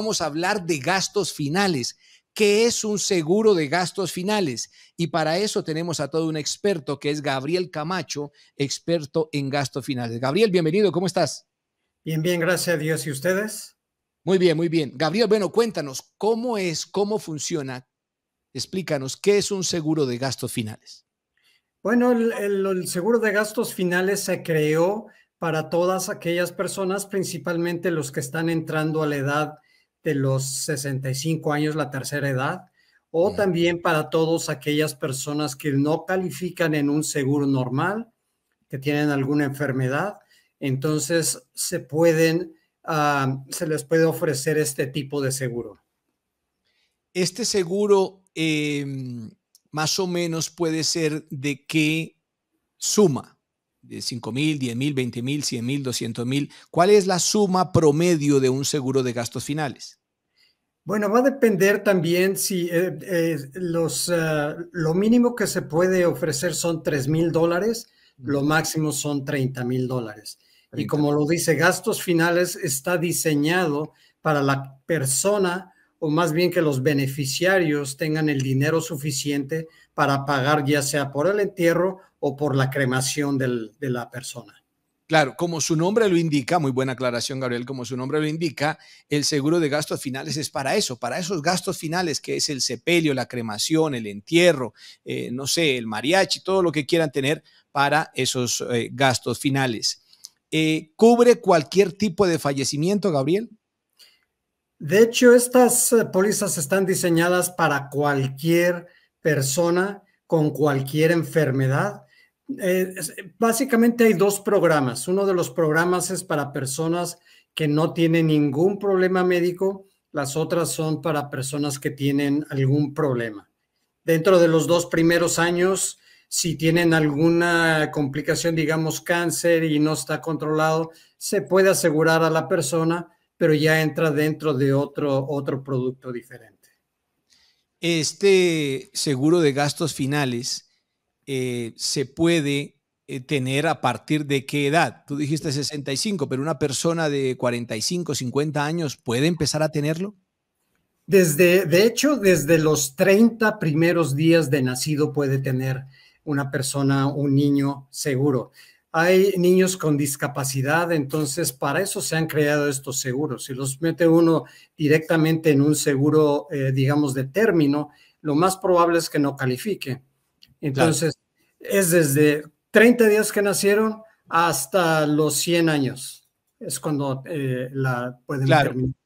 vamos a hablar de gastos finales. ¿Qué es un seguro de gastos finales? Y para eso tenemos a todo un experto que es Gabriel Camacho, experto en gastos finales. Gabriel, bienvenido, ¿cómo estás? Bien, bien, gracias a Dios. ¿Y ustedes? Muy bien, muy bien. Gabriel, bueno, cuéntanos, ¿cómo es, cómo funciona? Explícanos, ¿qué es un seguro de gastos finales? Bueno, el, seguro de gastos finales se creó para todas aquellas personas, principalmente los que están entrando a la edad de los 65 años, la tercera edad, o también para todas aquellas personas que no califican en un seguro normal, que tienen alguna enfermedad, entonces se pueden, ah, se les puede ofrecer este tipo de seguro. Este seguro em, más o menos puede ser de qué suma de 5 mil, 10 mil, 20 mil, 100 mil, 200 mil? ¿Cuál es la suma promedio de un seguro de gastos finales? Bueno, va a depender también si eh, eh, los, eh, lo mínimo que se puede ofrecer son 3 mil dólares, lo máximo son 30 mil dólares. Y como lo dice, gastos finales está diseñado para la persona o más bien que los beneficiarios tengan el dinero suficiente para pagar ya sea por el entierro o por la cremación de la persona. Claro, como su nombre lo indica, muy buena aclaración Gabriel, como su nombre lo indica, el seguro de gastos finales es para eso, para esos gastos finales que es el sepelio, la cremación, el entierro, eh, no sé, el mariachi, todo lo que quieran tener para esos eh, gastos finales. Eh, ¿Cubre cualquier tipo de fallecimiento, Gabriel? De hecho, estas eh, pólizas están diseñadas para cualquier persona con cualquier enfermedad. Eh, eh, básicamente hay dos programas. Uno de los programas es para personas que no tienen ningún problema médico, las otras son para personas que tienen algún problema. Dentro de los dos primeros años, si tienen alguna complicación, digamos cáncer y no está controlado, se puede asegurar a la persona pero ya entra dentro de otro, otro producto diferente. Este seguro de gastos finales eh, se puede eh, tener a partir de qué edad? Tú dijiste 65, pero una persona de 45, 50 años puede empezar a tenerlo? Desde, de hecho, desde los 30 primeros días de nacido puede tener una persona, un niño seguro hay niños con discapacidad, entonces para eso se han creado estos seguros. Si los mete uno directamente en un seguro, eh, digamos, de término, lo más probable es que no califique. Entonces, es desde 30 días que nacieron hasta los 100 años. Es cuando eh, la pueden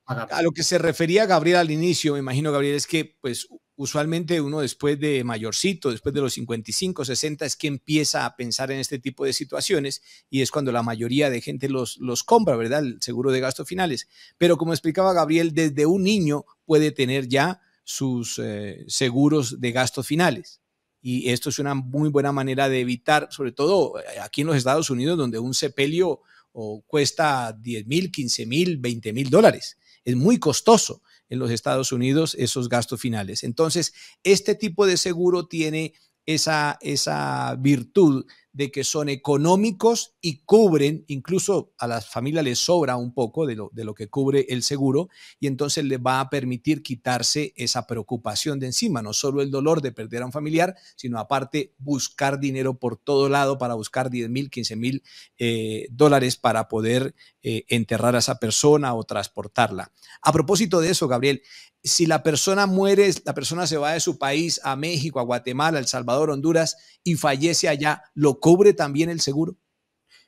A lo que se refería Gabriel al inicio, me imagino Gabriel, es que pues usualmente uno después de mayorcito, después de los 55, 60, es que empieza a pensar en este tipo de situaciones y es cuando la mayoría de gente los, compra, ¿verdad? El seguro de gastos finales. Pero como explicaba Gabriel, desde un niño puede tener ya sus eh, seguros de gastos finales. Y esto es una muy buena manera de evitar, sobre todo eh, aquí en los Estados Unidos, donde un sepelio o cuesta 10 mil, 15 mil, 20 mil dólares. Es muy costoso en los Estados Unidos esos gastos finales. Entonces, este tipo de seguro tiene esa, esa virtud de que son económicos y cubren, incluso a las familias les sobra un poco de lo, que cubre el seguro y entonces les va a permitir quitarse esa preocupación de encima, no solo el dolor de perder a un familiar, sino aparte buscar dinero por todo lado para buscar 10 mil, 15 mil eh, dólares para poder eh, enterrar a esa persona o transportarla. A propósito de eso, Gabriel, si la persona muere, la persona se va de su país a México, a Guatemala, El Salvador, Honduras y fallece allá, lo cubre también el seguro?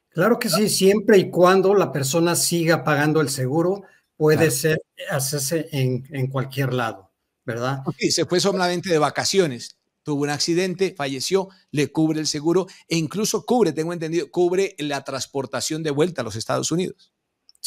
Claro que sí, siempre y cuando la persona siga pagando el seguro, puede ser hacerse en, en, cualquier lado, ¿verdad? Sí, se fue solamente de vacaciones, tuvo un accidente, falleció, le cubre el seguro e incluso cubre, tengo entendido, cubre la transportación de vuelta a los Estados Unidos.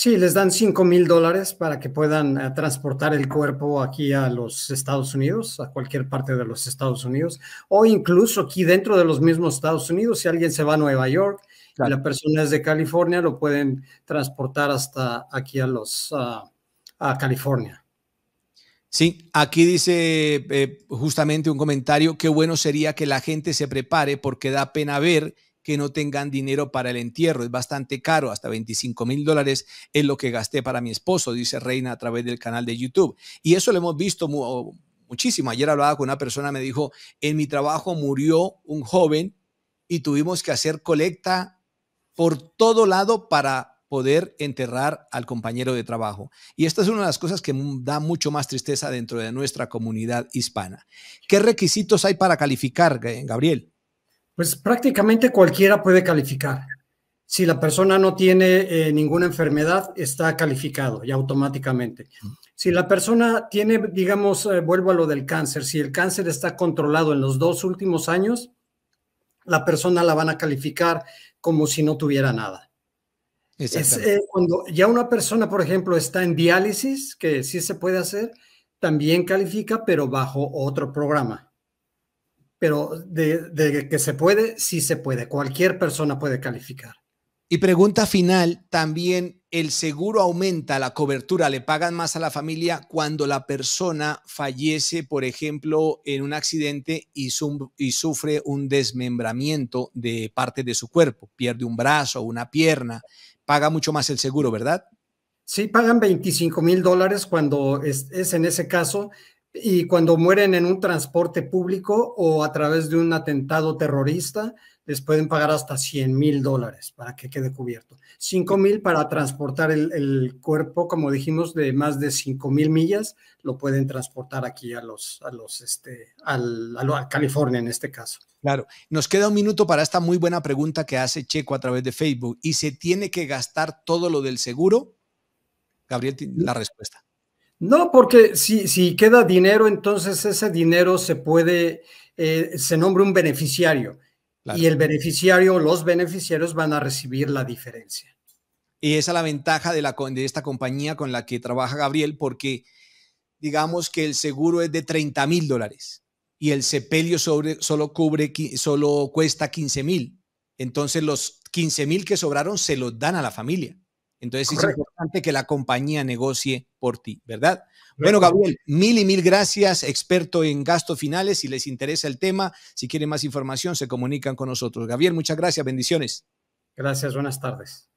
Sí, les dan 5 mil dólares para que puedan eh, transportar el cuerpo aquí a los Estados Unidos, a cualquier parte de los Estados Unidos, o incluso aquí dentro de los mismos Estados Unidos, si alguien se va a Nueva York y la persona es de California, lo pueden transportar hasta aquí a los ah, a California. Sí, aquí dice eh, justamente un comentario, qué bueno sería que la gente se prepare porque da pena ver que no tengan dinero para el entierro. Es bastante caro, hasta 25 mil dólares es lo que gasté para mi esposo, dice Reina a través del canal de YouTube. Y eso lo hemos visto oh, muchísimo. Ayer hablaba con una persona, me dijo, en mi trabajo murió un joven y tuvimos que hacer colecta por todo lado para poder enterrar al compañero de trabajo. Y esta es una de las cosas que da mucho más tristeza dentro de nuestra comunidad hispana. ¿Qué requisitos hay para calificar, Gabriel? Pues prácticamente cualquiera puede calificar. Si la persona no tiene eh, ninguna enfermedad, está calificado y automáticamente. Si la persona tiene, digamos, eh, vuelvo a lo del cáncer, si el cáncer está controlado en los dos últimos años, la persona la van a calificar como si no tuviera nada. Es, eh, cuando ya una persona, por ejemplo, está en diálisis, que sí se puede hacer, también califica, pero bajo otro programa pero de, que se puede, sí se puede. Cualquier persona puede calificar. Y pregunta final, también el seguro aumenta la cobertura, le pagan más a la familia cuando la persona fallece, por ejemplo, en un accidente y, y sufre un desmembramiento de parte de su cuerpo, pierde un brazo, una pierna, paga mucho más el seguro, ¿verdad? Sí, pagan 25 mil dólares cuando es, en ese caso y cuando mueren en un transporte público o a través de un atentado terrorista, les pueden pagar hasta 100 mil dólares para que quede cubierto. 5 mil para transportar el, cuerpo, como dijimos, de más de 5 mil millas, lo pueden transportar aquí a los, a los, este, a, California en este caso. Claro, nos queda un minuto para esta muy buena pregunta que hace Checo a través de Facebook. ¿Y se tiene que gastar todo lo del seguro? Gabriel, la respuesta. No, porque si, queda dinero, entonces ese dinero se puede, eh, se nombra un beneficiario y el beneficiario los beneficiarios van a recibir la diferencia. Y esa es la ventaja de, la, de esta compañía con la que trabaja Gabriel, porque digamos que el seguro es de 30 mil dólares y el sepelio sobre, solo, cubre, solo cuesta 15 mil. Entonces los 15 mil que sobraron se los dan a la familia. Entonces es importante que la compañía negocie por ti, ¿verdad? Bueno, Gabriel, mil y mil gracias, experto en gastos finales. Si les interesa el tema, si quieren más información, se comunican con nosotros. Gabriel, muchas gracias, bendiciones. Gracias, buenas tardes.